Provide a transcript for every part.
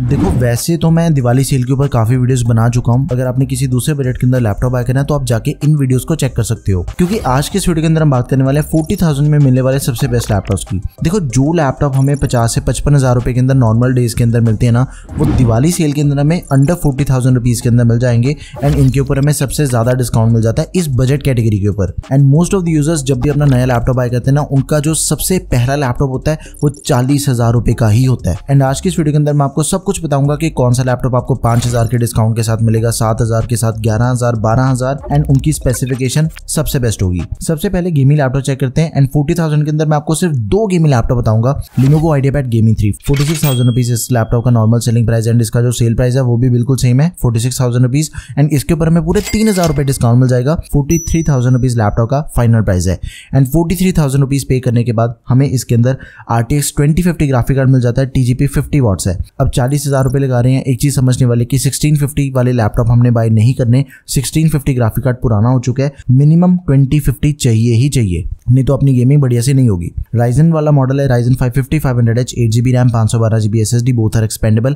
देखो वैसे तो मैं दिवाली सेल के ऊपर काफी वीडियोस बना चुका हूँ अगर आपने किसी दूसरे बजट के अंदर लैपटॉप बाय करना है तो आप जाके इन वीडियोस को चेक कर सकते हो क्योंकि आज के इस वीडियो के अंदर हम बात करने वाले फोर्टी थाउजेंड में मिलने वाले सबसे बेस्ट लैपटॉप की देखो जो लैपटॉप हमें पचास से पचपन हजार रुपए के अंदर नॉर्मल डेज के अंदर मिलते हैं ना वो दिवाली सेल के अंदर हमें अंडर फोर्टी थाउजेंड रुपीज के अंदर मिल जाएंगे एंड इनके ऊपर हमें सबसे ज्यादा डिस्काउंट मिल जाता है इस बजट कैटेगरी के ऊपर and most of the users जब भी अपना नया लैपटॉप बाय करते हैं ना उनका जो सबसे पहला लैपटॉप होता है वो चालीस हजार रुपए का ही होता है एंड आज की इस वीडियो के अंदर मैं आपको सब कुछ बताऊंगा कि कौन सा लैपटॉप आपको पांच हजार के डिस्काउंट के साथ मिलेगा सात हजार के साथ ग्यारह हजार बारह हजार एंड उनकी स्पेसिफिकेशन सबसे बेस्ट होगी सबसे पहले गेमिंग लैपटॉप चेक करते हैं एंड फोर्टी थाउजेंड के अंदर मैं आपको सिर्फ दो गेमिंग लैपटॉप बताऊंगा Lenovo IdeaPad gaming three forty six thousand rupees इस लैपटॉप का नॉर्मल सेलिंग प्राइस एंड इसका जो सेल प्राइस है वो भी बिल्कुल सेम है forty six thousand rupees and इसके ऊपर हमें पूरे तीन हजार रुपए डिस्काउंट मिल जाएगा forty three thousand rupees laptop का फाइनल प्राइस है and forty three thousand rupees पे करने के बाद हमें इसके अंदर R T X twenty fifty graphic card मिल जाता है टीजीपी फिफ्टी वॉट्स है अब चालीस चालीस हज़ार रुपये लगा रहे हैं एक चीज़ समझने वाले कि 1650 वाले लैपटॉप हमने बाय नहीं करने 1650 ग्राफिक कार्ड पुराना हो चुका है मिनिमम 2050 चाहिए ही चाहिए नहीं तो अपनी गेमिंग बढ़िया से नहीं होगी राइजन वाला मॉडल है Ryzen five five fifty 550 eight GB RAM पांच सौ बारह GB D both are expandable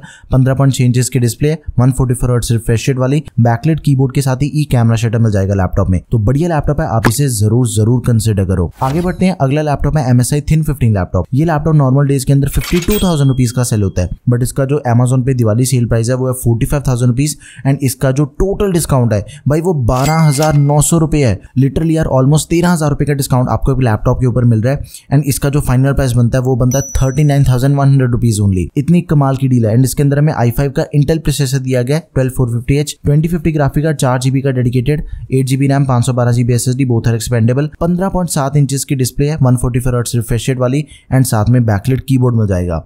छह इंचेस की display four hertz refresh rate वाली बैकलेट कीबोर्ड के साथ ही ई कैमरा शटर मिल जाएगा लैपटॉप में तो बढ़िया लैपटॉप है आप इसे जरूर जरूर कंसिडर करो आगे बढ़ते हैं अगला लैपटॉप है एमएसआई थिन फिफ्टीन लैपटॉप ये लैपटॉप नॉर्मल डेज के अंदर फिफ्टी टू थाउजेंड रुपीज का सेल होता है बट इसका जो एमेजोन पे दिवाली सेल प्राइस है वो है forty five thousand rupees and इसका जो टोटल डिस्काउंट है भाई वो बारह हजार नौ सौ रुपए है लिटरली यार ऑलमोस्ट तेरह हजार रुपए का डिस्काउंट आपको एक लैपटॉप के ऊपर मिल रहा है एंड इसका जो फाइनल प्राइस बनता है वो बनता है thirty nine thousand one hundred rupees only इतनी कमाल की डील है एंड इसके अंदर हमें आई फाइव का इंटेल प्रोसेसर दिया गया twelve four fifty H twenty fifty graphic card चार जीबी का डेडिकेटेड एट जीबी रैम पांच सौ बारह GB S S D both are expandable पंद्रह पॉइंट सात इंच की डिस्प्ले है one forty four hertz refresh rate वाली एंड साथ में बैकलेट कीबोर्ड मिल जाएगा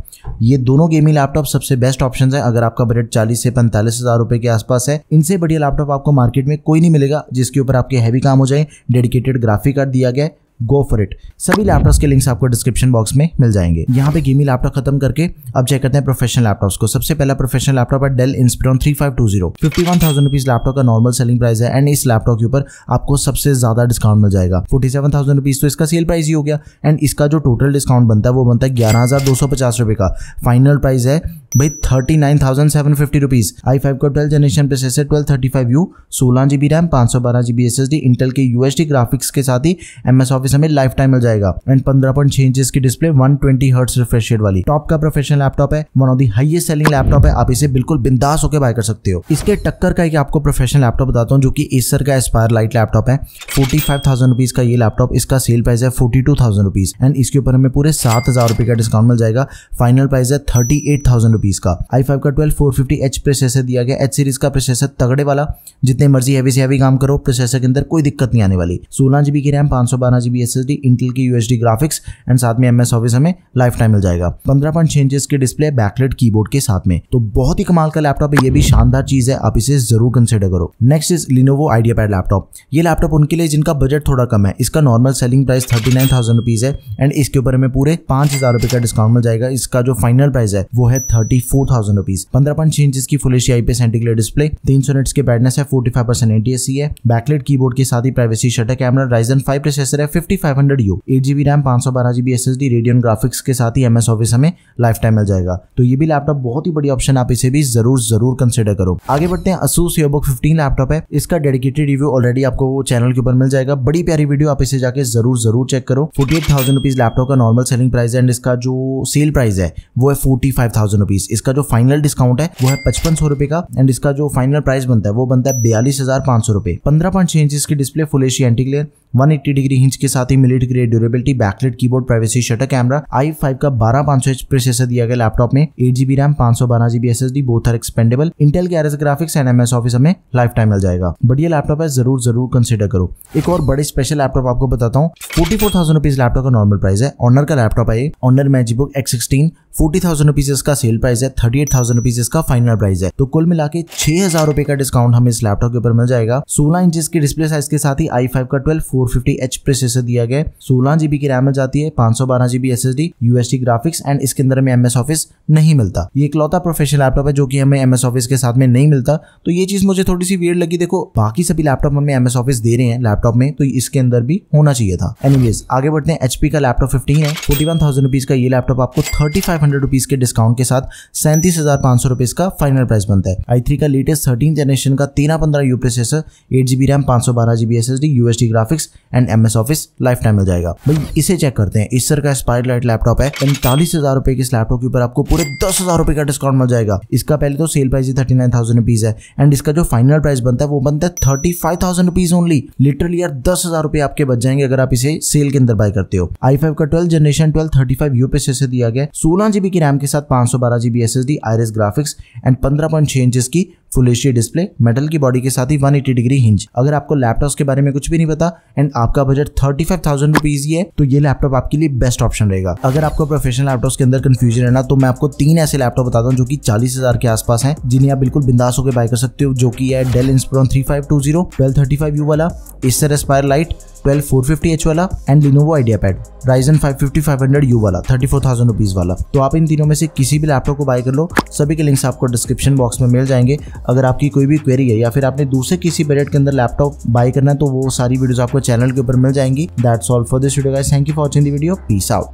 ये दोनों गेमिंग लैपटॉप सबसे बेस्ट ऑप्शन है अगर आपका बजट चालीस से पैंतालीस हजार रुपए के आसपास है इनसे बढ़िया लैपटॉप आपको मार्केट में कोई नहीं मिलेगा जिसके ऊपर आपके हैवी काम हो जाए डेडिकेटेड ग्राफिक कार्ड दिया गया है गो फॉर इट सभी लैपटॉप्स के लिंक्स आपको डिस्क्रिप्शन बॉक्स में मिल जाएंगे यहाँ पे गेमी लैपटॉप खत्म करके अब चेक करते हैं प्रोफेशनल लैपटॉप्स को सबसे पहला प्रोफेशनल लैपटॉप है Dell Inspiron three five two zero fifty one thousand rupees laptop का नॉर्मल सेलिंग प्राइस है एंड इस लैपटॉप के ऊपर आपको सबसे ज्यादा डिस्काउंट मिल जाएगा फोर्टी सेवन थाउजेंड रुपीज तो इसका सेल प्राइस ही हो गया एंड इसका जो टोटल डिस्काउंट बनता है वो बनता है ग्यारह हजार दो सौ पचास रुपए का फाइनल प्राइस है भाई thirty nine thousand seven fifty rupees I five का twelfth generation processor twelve thirty five U सोलह जीबी रैम पांच सौ बारह GB S S D Intel के यूएसडी ग्राफिक्स के साथ ही एम एस ऑफिस हमें लाइफ टाइम मिल जाएगा एंड पंद्रह पॉइंट छह इंच की display one twenty hertz refresh rate वाली टॉप का प्रोफेशनल लैपटॉप है one of the highest selling laptop है आप इसे बिल्कुल बिंदास होकर बाय कर सकते हो इसके टक्कर का एक आपको प्रोफेशनल लैपटॉप बताता हूँ जो कि एसर का एस्पायर लाइट लैपटॉप है फोर्टी फाइव थाउजेंड रुपीज का ये लैपटॉप इसका सेल प्राइस है forty two thousand rupees and इसके ऊपर हमें पूरे सात हजार रुपए का डिस्काउंट मिल जाएगा फाइनल प्राइस है थर्टी एट थाउजेंड रुपीज का आई फाइव का twelve four fifty H processor दिया गया एच सीरीज का प्रोसेसर तगड़े वाला जितने मर्जी हैवी से हैवी काम करो प्रोसेसर के अंदर कोई दिक्कत नहीं आने वाली सोलह जीबी की रैम पांच सौ बारह GB S S D Intel की यूएसडी ग्राफिक्स एंड साथ में एम एस ऑफिस हमें लाइफ टाइम मिल जाएगा पंद्रह पॉइंट छह इंचेस के डिस्प्ले बैकलेट कीबोर्ड के साथ में तो बहुत ही कमाल का लैपटॉप है ये भी शानदार चीज है आप इसे जरूर कंसिडर करो next is Lenovo IdeaPad laptop ये लैपटॉप उनके लिए जिनका बजट थोड़ा कम है इसका normal selling price thirty nine thousand rupees है एंड इसके ऊपर हमें पूरे पांच हजार रुपए का डिस्काउंट मिल जाएगा इसका जो फाइनल प्राइस है वो है thirty thirty four thousand rupees पंद्रह पॉइंट छह इंच की फुल के है साथ ही privacy shutter camera Ryzen five processor है fifty five hundred U eight GB RAM पांच सौ बारह GB S S D Radeon graphics के साथ ही एमएस ऑफिस हमें लाइफ टाइम मिल जाएगा तो ये भी लैपटॉप बहुत ही बड़ी ऑप्शन आप इसे भी जरूर जरूर कंसिडर करो आगे बढ़ते हैं असूस योबुक फिफ्टीन लैपटॉप है इसका डेडिकेटेड रिव्यू ऑलरेडी आपको चैनल के ऊपर मिल जाएगा बड़ी प्यारी वीडियो आप इसे जाके जरूर जरूर चेक करो forty eight thousand rupees laptop का नॉर्मल सेलिंग प्राइस एंड इसका जो सेल प्राइस है वो है forty five thousand rupees rupees इसका जो फाइनल डिस्काउंट है वो है पचपन सौ रुपए का एंड इसका जो फाइनल प्राइस बनता है वो बनता है बयालीस हजार पांच सौ रुपए पंद्रह पॉइंट छह इंच की display full HD anti glare 180 degree hinge के साथ ही military grade durability backlit keyboard privacy shutter camera I five का बारह पांच सौ एच प्रोसेसर दिया गया लैपटॉप में एट जीबी रैम पांच सौ बारह GB S S D both are expandable Intel के Iris graphics and MS Office हमें लाइफ टाइम मिल जाएगा बढ़िया लैपटॉप है जरूर जरूर कंसिडर करो एक और बड़े स्पेशल लैपटॉप आपको बताता हूँ forty four thousand rupees laptop का नॉर्मल प्राइस है ऑनर का लैपटॉप है Honor MagicBook X sixteen forty thousand rupees इसका सेल प्राइस है थर्टी एट थाउजेंड रुपीज इसका फाइनल प्राइस है तो कुल मिला के छह हजार रुपए का डिस्काउंट हमें इस लैपटॉप के ऊपर मिल जाएगा सोलह इंच की डिस्प्ले साइज के साथ ही आई फाइव का twelve four fifty H processor दिया गया सोलह जीबी की रैम मिल जाती है पांच सौ बारह GB S S D UHD graphics and इसके अंदर हमें एमएस ऑफिस नहीं मिलता ये इकलौता प्रोफेशनल लैपटॉप है जो कि हमें एमएस ऑफिस के साथ में नहीं मिलता तो ये चीज मुझे थोड़ी सी वेड़ लगी देखो बाकी सभी लैपटॉप हमें एमएस ऑफिस दे रहे हैं लैपटॉप में तो इसके अंदर भी होना चाहिए था एनीवेज आगे बढ़ते हैं एचपी का लैपटॉप फिफ्टीन है फोर्टी वन थाउजेंड रुपीज का ये लैपटॉप आपको थर्टी फाइव हंड्रेड रुपीज़ के डिस्काउंट के साथ सैंतीस हज़ार पांच सौ रुपीज़ का फाइनल प्राइस बनता है आई थ्री का लेटेस्ट थर्टीन जनरेशन का तेरह पंद्रह U processor eight GB RAM पांच सौ बारह GB S S D UHD graphics and M S Office lifetime मिल जाएगा भाई इसे चेक करते हैं इस सर का स्पाइड लाइट लैपटॉप है पैंतालीस हज़ार रुपए के इस लैपटॉप के ऊपर आपको पूरे दस हज़ार रुपए का डिस्काउंट मिल जाएगा इसका पहले तो सेल प्राइस ही थर्टी नाइन थाउजेंड रुपीज़ है एंड इसका जो फाइनल प्राइस बनता है वो बनता है thirty five thousand rupees only literally यार दस हजार रुपए आपके बच जाएंगे अगर आप इसे सेल के अंदर बाय करते हो आई फाइव का twelve generation twelve thirty five यूपीएसए से दिया गया सोलह जीबी की रैम के साथ पांच सौ बारह GB S S D Iris graphics and पंद्रह पॉइंट छह इंच की फुल एच डिस्प्ले मेटल की बॉडी के साथ ही वन डिग्री हिंज अगर आपको लैपटॉप के बारे में कुछ भी नहीं पता एंड आपका बजट थर्टी फाइव थाउजेंड है तो ये लैपटॉप आपके लिए बेस्ट ऑप्शन रहेगा अगर आपको प्रोफेशनल लैपटॉप के अंदर कंफ्यूजन है ना तो मैं आपको तीन ऐसे लैपटॉप बताता हूँ जो की चालीस हजार के आसपास है जिन्हें आप बिल्कुल बिंदास होकर बाय कर सकते हो जो की है Dell Inspiron three five two zero twelve thirty five U वाला इससे Aspire Lite twelve four fifty H वाला and Lenovo IdeaPad Ryzen five fifty five hundred U वाला थर्टी फोर थाउजेंड रुपीज वाला तो आप इन तीनों में से किसी भी लैपटॉप को बाय कर लो सभी के लिंक्स आपको डिस्क्रिप्शन बॉक्स में मिल जाएंगे अगर आपकी कोई भी क्वेरी है या फिर आपने दूसरे किसी बजट के अंदर लैपटॉप बाय करना है तो वो सारी वीडियोस आपको चैनल के ऊपर मिल जाएंगी that's all for this video guys thank you for watching the video peace out